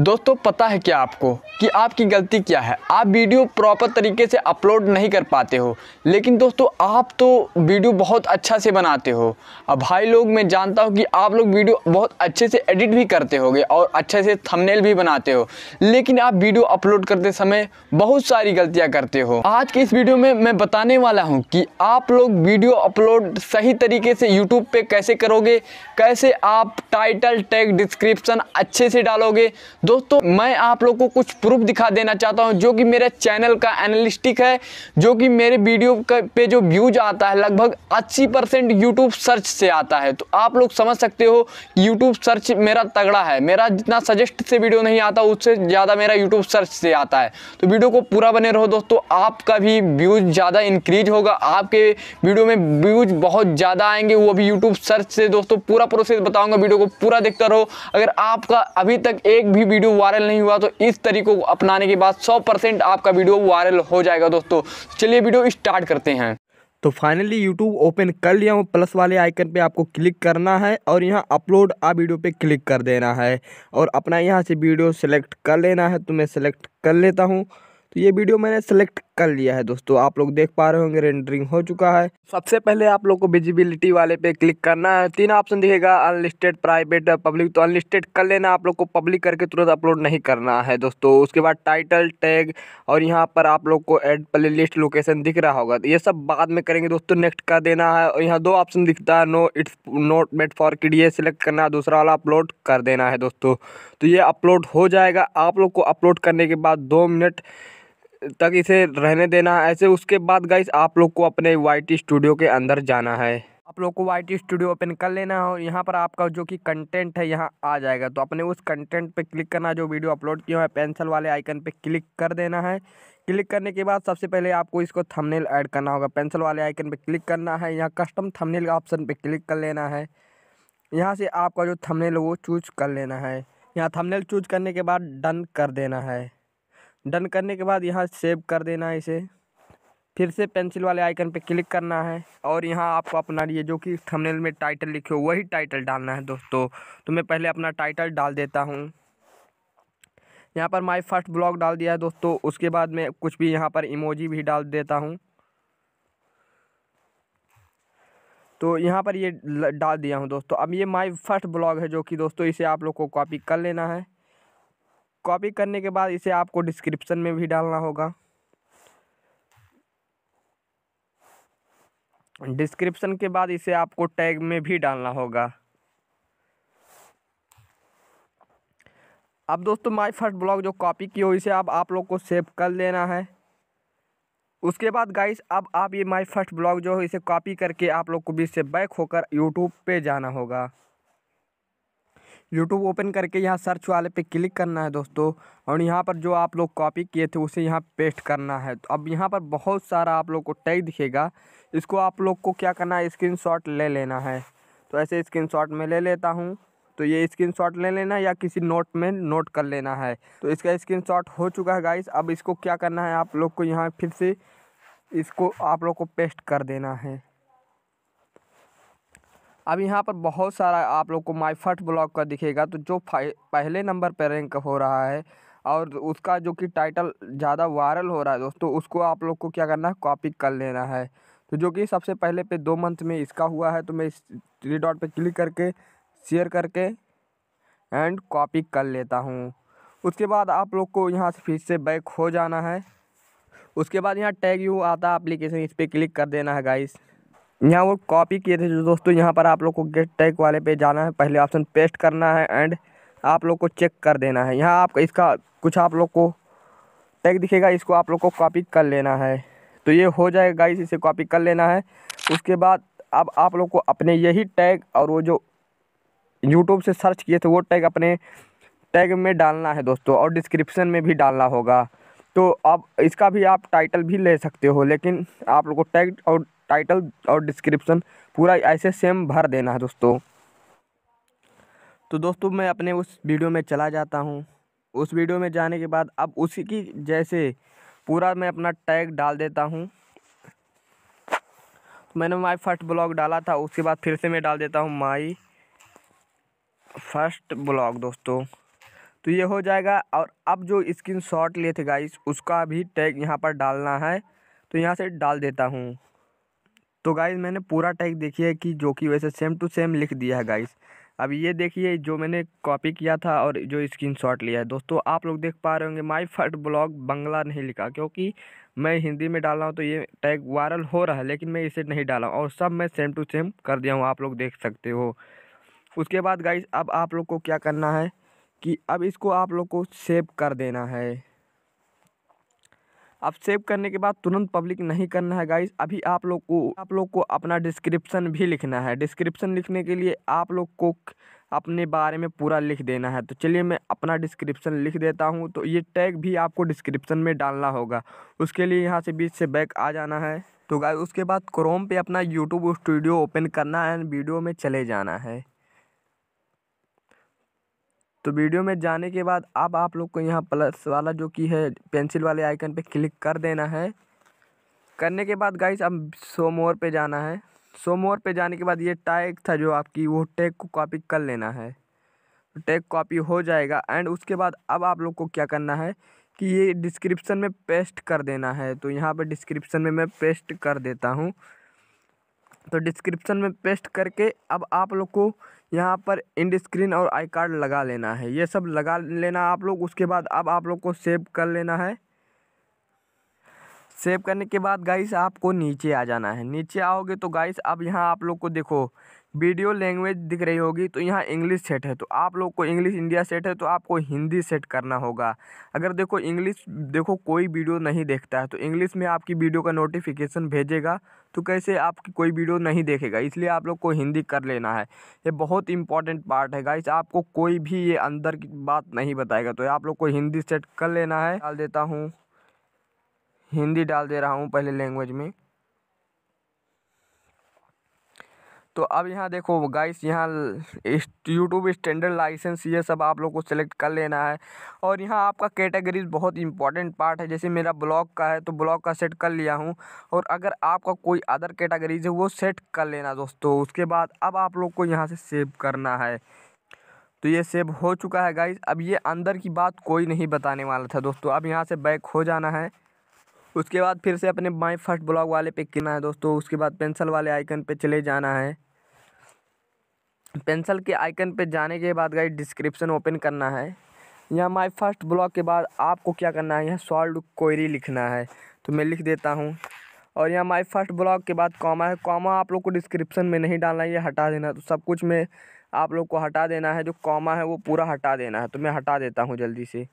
दोस्तों पता है क्या आपको कि आपकी गलती क्या है आप वीडियो प्रॉपर तरीके से अपलोड नहीं कर पाते हो लेकिन दोस्तों आप तो वीडियो बहुत अच्छा से बनाते हो अब भाई लोग मैं जानता हूँ कि आप लोग वीडियो बहुत अच्छे से एडिट भी करते होगे और अच्छे से थंबनेल भी बनाते हो लेकिन आप वीडियो अपलोड करते समय बहुत सारी गलतियाँ करते हो आज के इस वीडियो में मैं बताने वाला हूँ कि आप लोग वीडियो अपलोड सही तरीके से यूट्यूब पर कैसे करोगे कैसे आप टाइटल टैग डिस्क्रिप्सन अच्छे से डालोगे दोस्तों मैं आप लोग को कुछ प्रूफ दिखा देना चाहता हूँ जो कि मेरे चैनल का एनालिस्टिक है जो कि मेरे वीडियो पे जो व्यूज आता है लगभग 80 परसेंट यूट्यूब सर्च से आता है तो आप लोग समझ सकते हो यूट्यूब सर्च मेरा तगड़ा है मेरा जितना सजेस्ट से वीडियो नहीं आता उससे ज़्यादा मेरा यूट्यूब सर्च से आता है तो वीडियो को पूरा बने रहो दोस्तों आपका भी व्यूज ज़्यादा इंक्रीज होगा आपके वीडियो में व्यूज बहुत ज़्यादा आएंगे वो भी यूट्यूब सर्च से दोस्तों पूरा प्रोसेस बताऊँगा वीडियो को पूरा देखता रहो अगर आपका अभी तक एक भी वीडियो वायरल नहीं हुआ तो इस तरीकों को अपनाने के बाद सौ परसेंट आपका वीडियो वायरल हो जाएगा दोस्तों चलिए वीडियो स्टार्ट करते हैं तो फाइनली यूट्यूब ओपन कर लिया हूँ प्लस वाले आइकन पे आपको क्लिक करना है और यहाँ अपलोड आ वीडियो पे क्लिक कर देना है और अपना यहाँ से वीडियो सेलेक्ट कर लेना है तो मैं सेलेक्ट कर लेता हूँ तो ये वीडियो मैंने सेलेक्ट कर लिया है दोस्तों आप लोग देख पा रहे होंगे रेंडरिंग हो चुका है सबसे पहले आप लोग को विजिबिलिटी वाले पे क्लिक करना है तीन ऑप्शन दिखेगा अनलिस्टेड प्राइवेट पब्लिक तो अनलिस्टेड कर लेना आप लोग को पब्लिक करके तुरंत अपलोड नहीं करना है दोस्तों उसके बाद टाइटल टैग और यहाँ पर आप लोग को एड प्ले लिस्ट लोकेशन दिख रहा होगा ये सब बाद में करेंगे दोस्तों नेक्स्ट कर देना है और यहाँ दो ऑप्शन दिखता है no it's not made for kids select करना है दूसरा वाला अपलोड कर देना है दोस्तों तो ये अपलोड हो जाएगा आप लोग को अपलोड करने के बाद दो मिनट तक इसे रहने देना है ऐसे उसके बाद गाइस आप लोग को अपने वाई स्टूडियो के अंदर जाना है आप लोग को वाई स्टूडियो ओपन कर लेना है और यहाँ पर आपका जो कि कंटेंट है यहाँ आ जाएगा तो अपने उस कंटेंट पे क्लिक करना जो वीडियो अपलोड किया है पेंसिल वाले आइकन पे क्लिक कर देना है क्लिक करने के बाद सबसे पहले आपको इसको थंबनेल ऐड करना होगा पेंसिल वाले आइकन पे क्लिक करना है यहाँ कस्टम थमनेल ऑप्शन पर क्लिक कर लेना है यहाँ से आपका जो थमनेल है वो चूज कर लेना है यहाँ थमनेल चूज करने के बाद डन कर देना है डन करने के बाद यहाँ सेव कर देना है इसे फिर से पेंसिल वाले आइकन पे क्लिक करना है और यहाँ आपको अपना ये जो कि थंबनेल में टाइटल लिखे हो वही टाइटल डालना है दोस्तों तो मैं पहले अपना टाइटल डाल देता हूँ यहाँ पर माय फर्स्ट ब्लॉग डाल दिया है दोस्तों उसके बाद मैं कुछ भी यहाँ पर इमोजी भी डाल देता हूँ तो यहाँ पर ये डाल दिया हूँ दोस्तों अब ये माई फर्स्ट ब्लॉग है जो कि दोस्तों इसे आप लोग को कॉपी कर लेना है कॉपी करने के बाद इसे आपको डिस्क्रिप्शन में भी डालना होगा डिस्क्रिप्शन के बाद इसे आपको टैग में भी डालना होगा अब दोस्तों माय फर्स्ट ब्लॉग जो कॉपी की हो इसे आप आप लोग को सेव कर लेना है उसके बाद गाइस अब आप ये माय फर्स्ट ब्लॉग जो है इसे कॉपी करके आप लोग को भी से बैक होकर यूट्यूब पे जाना होगा यूट्यूब ओपन करके यहाँ सर्च वाले पे क्लिक करना है दोस्तों और यहाँ पर जो आप लोग कॉपी किए थे उसे यहाँ पेस्ट करना है तो अब यहाँ पर बहुत सारा आप लोग को टैग दिखेगा इसको आप लोग को क्या करना है स्क्रीन ले लेना है तो ऐसे स्क्रीन में ले लेता हूँ तो ये स्क्रीन शॉट ले लेना या किसी नोट में नोट कर लेना है तो इसका स्क्रीन शॉट हो चुका है गाइस अब इसको क्या करना है आप लोग को यहाँ फिर से इसको आप लोग को पेस्ट कर देना है अब यहाँ पर बहुत सारा आप लोग को माई फर्स्ट ब्लॉग का दिखेगा तो जो पहले नंबर पर रैंक हो रहा है और उसका जो कि टाइटल ज़्यादा वायरल हो रहा है दोस्तों उसको आप लोग को क्या करना है कॉपी कर लेना है तो जो कि सबसे पहले पे दो मंथ में इसका हुआ है तो मैं इस थ्री डॉट पर क्लिक करके शेयर करके एंड कॉपी कर लेता हूँ उसके बाद आप लोग को यहाँ से फिर से बैक हो जाना है उसके बाद यहाँ टैग यू आता है अप्लीकेशन इस पर क्लिक कर देना है गाइस यहाँ वो कॉपी किए थे जो दोस्तों यहाँ पर आप लोग को गेट टैग वाले पे जाना है पहले ऑप्शन पेस्ट करना है एंड आप लोग को चेक कर देना है यहाँ आप इसका कुछ आप लोग को टैग दिखेगा इसको आप लोग को कॉपी कर लेना है तो ये हो जाएगा गाइस इसे कॉपी कर लेना है उसके बाद अब आप लोग को अपने यही टैग और वो जो यूट्यूब से सर्च किए थे वो टैग अपने टैग में डालना है दोस्तों और डिस्क्रिप्शन में भी डालना होगा तो अब इसका भी आप टाइटल भी ले सकते हो लेकिन आप लोग को टैग और टाइटल और डिस्क्रिप्शन पूरा ऐसे सेम भर देना है दोस्तों तो दोस्तों मैं अपने उस वीडियो में चला जाता हूँ उस वीडियो में जाने के बाद अब उसी की जैसे पूरा मैं अपना टैग डाल देता हूँ तो मैंने माई फर्स्ट ब्लॉग डाला था उसके बाद फिर से मैं डाल देता हूँ माई फर्स्ट ब्लॉग दोस्तों तो ये हो जाएगा और अब जो स्क्रीन शॉट लिए थे गाइस उसका भी टैग यहाँ पर डालना है तो यहाँ से डाल देता हूँ तो गाइज मैंने पूरा टैग देखिए कि जो कि वैसे सेम टू सेम लिख दिया है गाइज अब ये देखिए जो मैंने कॉपी किया था और जो स्क्रीनशॉट लिया है दोस्तों आप लोग देख पा रहे होंगे माई फर्स्ट ब्लॉग बंगला नहीं लिखा क्योंकि मैं हिंदी में डाल रहा हूँ तो ये टैग वायरल हो रहा है लेकिन मैं इसे नहीं डाला हूँ और सब मैं सेम टू सेम कर दिया हूँ आप लोग देख सकते हो उसके बाद गाइज अब आप लोग को क्या करना है कि अब इसको आप लोग को सेव कर देना है अब सेव करने के बाद तुरंत पब्लिक नहीं करना है गाइस अभी आप लोग को आप लोग को अपना डिस्क्रिप्शन भी लिखना है डिस्क्रिप्शन लिखने के लिए आप लोग को अपने बारे में पूरा लिख देना है तो चलिए मैं अपना डिस्क्रिप्शन लिख देता हूँ तो ये टैग भी आपको डिस्क्रिप्शन में डालना होगा उसके लिए यहाँ से बीच से बैक आ जाना है तो गाय उसके बाद क्रोम पे अपना यूट्यूब स्टूडियो ओपन करना है एंड वीडियो में चले जाना है तो वीडियो में जाने के बाद अब आप लोग को यहाँ प्लस वाला जो कि है पेंसिल वाले आइकन पे क्लिक कर देना है करने के बाद गाइस अब सो मोर पे जाना है सो मोर पे जाने के बाद ये टैग था जो आपकी वो टैग को कॉपी कर लेना है टैग कॉपी हो जाएगा एंड उसके बाद अब आप लोग को क्या करना है कि ये डिस्क्रिप्शन में पेस्ट कर देना है तो यहाँ पर डिस्क्रिप्शन में मैं पेस्ट कर देता हूँ तो डिस्क्रिप्शन में पेस्ट करके अब आप लोग को यहाँ पर इंड स्क्रीन और आई कार्ड लगा लेना है ये सब लगा लेना आप लोग उसके बाद अब आप लोग को सेव कर लेना है सेव करने के बाद गाइस आपको नीचे आ जाना है नीचे आओगे तो गाइस अब यहाँ आप लोग को देखो वीडियो लैंग्वेज दिख रही होगी तो यहाँ इंग्लिश सेट है तो आप लोग को इंग्लिश इंडिया सेट है तो आपको हिंदी सेट करना होगा अगर देखो इंग्लिश देखो कोई वीडियो नहीं देखता है तो इंग्लिश में आपकी वीडियो का नोटिफिकेशन भेजेगा तो कैसे आपकी कोई वीडियो नहीं देखेगा इसलिए आप लोग को हिंदी कर लेना है ये बहुत इंपॉर्टेंट पार्ट है गाइस आपको कोई भी ये अंदर की बात नहीं बताएगा तो आप लोग को हिंदी सेट कर लेना है डाल देता हूँ हिंदी डाल दे रहा हूँ पहले लैंग्वेज में तो अब यहाँ देखो गाइस यहाँ यूट्यूब स्टैंडर्ड लाइसेंस ये सब आप लोग को सिलेक्ट कर लेना है और यहाँ आपका कैटेगरीज बहुत इंपॉर्टेंट पार्ट है जैसे मेरा ब्लॉग का है तो ब्लॉग का सेट कर लिया हूँ और अगर आपका कोई अदर कैटेगरीज है वो सेट कर लेना दोस्तों उसके बाद अब आप लोग को यहाँ से सेव करना है तो ये सेव हो चुका है गाइस अब ये अंदर की बात कोई नहीं बताने वाला था दोस्तों अब यहाँ से बैक हो जाना है उसके बाद फिर से अपने माई फर्स्ट ब्लॉग वाले पे करना है दोस्तों उसके बाद पेंसिल वाले आइकन पे चले जाना है पेंसिल के आइकन पे जाने के बाद गाइस डिस्क्रिप्शन ओपन करना है यहाँ माय फर्स्ट ब्लॉग के बाद आपको क्या करना है यहाँ सॉल्व क्वेरी लिखना है तो मैं लिख देता हूँ और यहाँ माय फर्स्ट ब्लॉग के बाद कॉमा है कॉमा आप लोग को डिस्क्रिप्शन में नहीं डालना है ये हटा देना तो सब कुछ में आप लोग को हटा देना है जो कॉमा है वो पूरा हटा देना है तो मैं हटा देता हूँ जल्दी से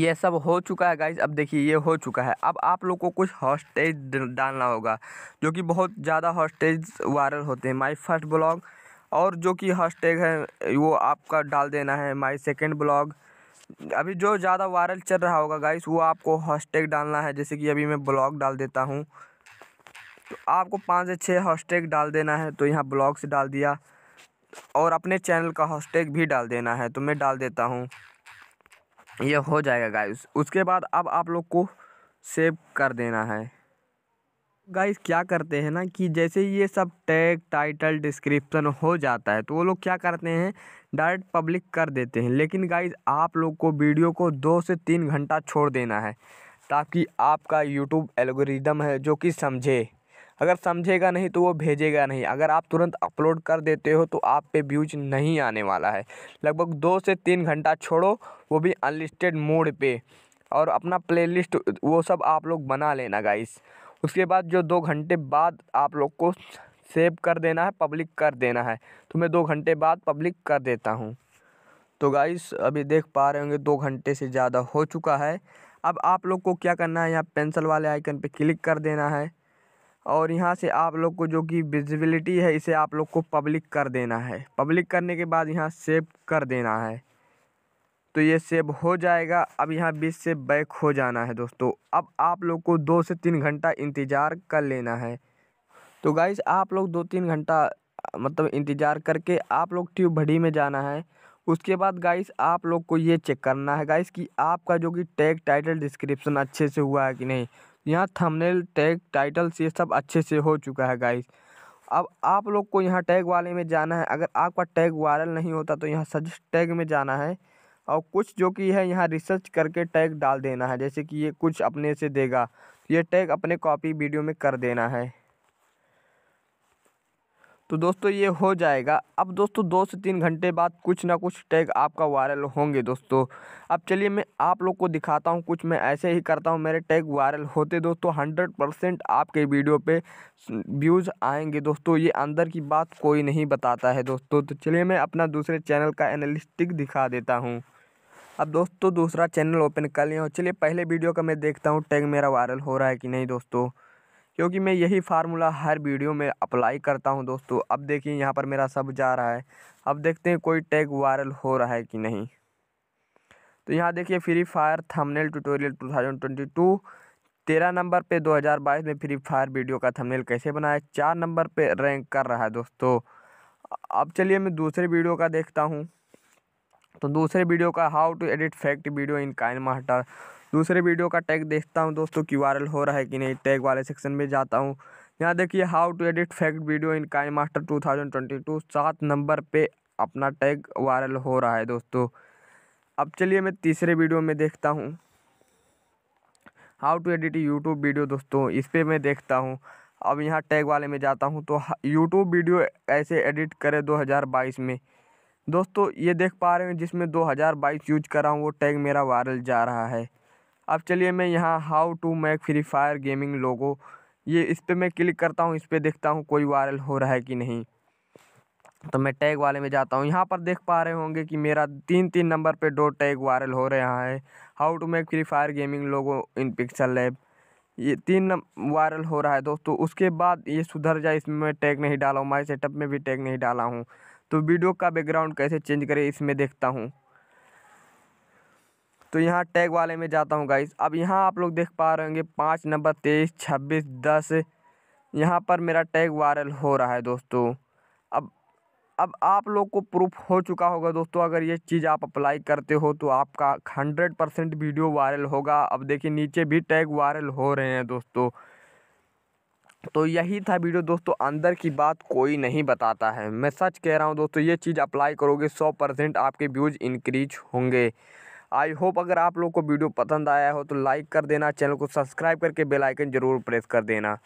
ये सब हो चुका है गाइज अब देखिए ये हो चुका है अब आप लोग को कुछ हॉस्टेज डालना होगा जो कि बहुत ज़्यादा हॉस्टेज वायरल होते हैं माई फर्स्ट ब्लॉग और जो कि हैशटैग है वो आपका डाल देना है माई सेकेंड ब्लॉग अभी जो ज़्यादा वायरल चल रहा होगा गाइस वो आपको हैशटैग डालना है जैसे कि अभी मैं ब्लॉग डाल देता हूँ तो आपको पाँच से छः हैशटैग डाल देना है तो यहाँ ब्लॉग से डाल दिया और अपने चैनल का हैशटैग भी डाल देना है तो मैं डाल देता हूँ यह हो जाएगा गाइस उसके बाद अब आप लोग को सेव कर देना है गाइस क्या करते हैं ना कि जैसे ये सब टैग टाइटल डिस्क्रिप्शन हो जाता है तो वो लोग क्या करते हैं डायरेक्ट पब्लिक कर देते हैं लेकिन गाइस आप लोग को वीडियो को दो से तीन घंटा छोड़ देना है ताकि आपका यूट्यूब एल्गोरिदम है जो कि समझे अगर समझेगा नहीं तो वो भेजेगा नहीं अगर आप तुरंत अपलोड कर देते हो तो आप पे व्यूज नहीं आने वाला है लगभग दो से तीन घंटा छोड़ो वो भी अनलिस्टेड मोड पे और अपना प्लेलिस्ट वो सब आप लोग बना लेना गाइस उसके बाद जो दो घंटे बाद आप लोग को सेव कर देना है पब्लिक कर देना है तो मैं दो घंटे बाद पब्लिक कर देता हूँ तो गाइस अभी देख पा रहे होंगे दो घंटे से ज़्यादा हो चुका है अब आप लोग को क्या करना है यहाँ पेंसिल वाले आइकन पे क्लिक कर देना है और यहाँ से आप लोग को जो कि विजिबिलिटी है इसे आप लोग को पब्लिक कर देना है पब्लिक करने के बाद यहाँ सेव कर देना है तो ये सेव हो जाएगा अब यहाँ बीच से बैक हो जाना है दोस्तों अब आप लोग को दो से तीन घंटा इंतज़ार कर लेना है तो गाइस आप लोग दो तीन घंटा मतलब इंतज़ार करके आप लोग ट्यूब भड़ी में जाना है उसके बाद गाइस आप लोग को ये चेक करना है गाइस कि आपका जो कि टैग टाइटल डिस्क्रिप्शन अच्छे से हुआ है कि नहीं यहाँ थंबनेल टैग टाइटल ये सब अच्छे से हो चुका है गाइस अब आप लोग को यहाँ टैग वाले में जाना है अगर आपका टैग वायरल नहीं होता तो यहाँ सजेस्ट टैग में जाना है और कुछ जो कि है यहाँ रिसर्च करके टैग डाल देना है जैसे कि ये कुछ अपने से देगा ये टैग अपने कॉपी वीडियो में कर देना है तो दोस्तों ये हो जाएगा अब दोस्तों दो से तीन घंटे बाद कुछ ना कुछ टैग आपका वायरल होंगे दोस्तों अब चलिए मैं आप लोग को दिखाता हूँ कुछ मैं ऐसे ही करता हूँ मेरे टैग वायरल होते दोस्तों हंड्रेड परसेंट आपके वीडियो पे व्यूज़ आएंगे दोस्तों ये अंदर की बात कोई नहीं बताता है दोस्तों तो चलिए मैं अपना दूसरे चैनल का एनालिस्टिक दिखा देता हूँ अब दोस्तों दूसरा चैनल ओपन कर लिया हूँ चलिए पहले वीडियो का मैं देखता हूँ टैग मेरा वायरल हो रहा है कि नहीं दोस्तों क्योंकि मैं यही फार्मूला हर वीडियो में अप्लाई करता हूँ दोस्तों अब देखिए यहाँ पर मेरा सब जा रहा है अब देखते हैं कोई टैग वायरल हो रहा है कि नहीं तो यहाँ देखिए फ्री फायर थंबनेल ट्यूटोरियल 2022 तेरह नंबर पे 2022 में फ्री फायर वीडियो का थंबनेल कैसे बनाया चार नंबर पे रैंक कर रहा है दोस्तों अब चलिए मैं दूसरे वीडियो का देखता हूँ तो दूसरे वीडियो का how to edit fact video in KineMaster दूसरे वीडियो का टैग देखता हूँ दोस्तों क्यू हो रहा है कि नहीं टैग वाले सेक्शन में जाता हूँ यहाँ देखिए how to edit fact video in KineMaster two thousand twenty two सात नंबर पे अपना टैग वायरल हो रहा है दोस्तों अब चलिए मैं तीसरे वीडियो में देखता हूँ how to edit YouTube video दोस्तों इस पर मैं देखता हूँ अब यहाँ टैग वाले में जाता हूँ तो यूट्यूब वीडियो ऐसे एडिट करें 2022 में दोस्तों ये देख पा रहे हैं जिसमें दो हज़ार बाईस यूज कर रहा हूँ वो टैग मेरा वायरल जा रहा है अब चलिए मैं यहाँ how to make Free Fire gaming logo ये इस पर मैं क्लिक करता हूँ इस पर देखता हूँ कोई वायरल हो रहा है कि नहीं तो मैं टैग वाले में जाता हूँ यहाँ पर देख पा रहे होंगे कि मेरा तीन तीन नंबर पे दो टैग वायरल हो रहा है how to make Free Fire gaming logo in PixelLab ये तीन वायरल हो रहा है दोस्तों उसके बाद ये सुधर जाए इसमें मैं टैग नहीं डाला हूँ माई सेटअप में भी टैग नहीं डाला हूँ तो वीडियो का बैकग्राउंड कैसे चेंज करें इसमें देखता हूँ तो यहाँ टैग वाले में जाता हूँ गाइस अब यहाँ आप लोग देख पा रहे होंगे पाँच नंबर तेईस छब्बीस दस यहाँ पर मेरा टैग वायरल हो रहा है दोस्तों अब अब आप लोग को प्रूफ हो चुका होगा दोस्तों अगर ये चीज़ आप अप्लाई करते हो तो आपका हंड्रेड परसेंट वीडियो वायरल होगा अब देखिए नीचे भी टैग वायरल हो रहे हैं दोस्तों तो यही था वीडियो दोस्तों अंदर की बात कोई नहीं बताता है मैं सच कह रहा हूँ दोस्तों ये चीज़ अप्लाई करोगे सौ परसेंट आपके व्यूज़ इंक्रीज होंगे आई होप अगर आप लोग को वीडियो पसंद आया हो तो लाइक कर देना चैनल को सब्सक्राइब करके बेल आइकन जरूर प्रेस कर देना